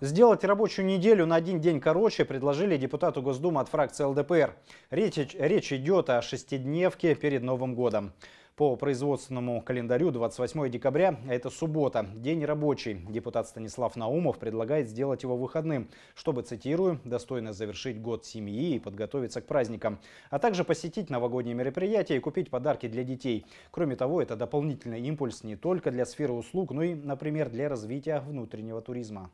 Сделать рабочую неделю на один день короче предложили депутату Госдумы от фракции ЛДПР. Речь, речь идет о шестидневке перед Новым годом. По производственному календарю 28 декабря, а это суббота, день рабочий, депутат Станислав Наумов предлагает сделать его выходным, чтобы, цитирую, достойно завершить год семьи и подготовиться к праздникам, а также посетить новогодние мероприятия и купить подарки для детей. Кроме того, это дополнительный импульс не только для сферы услуг, но и, например, для развития внутреннего туризма.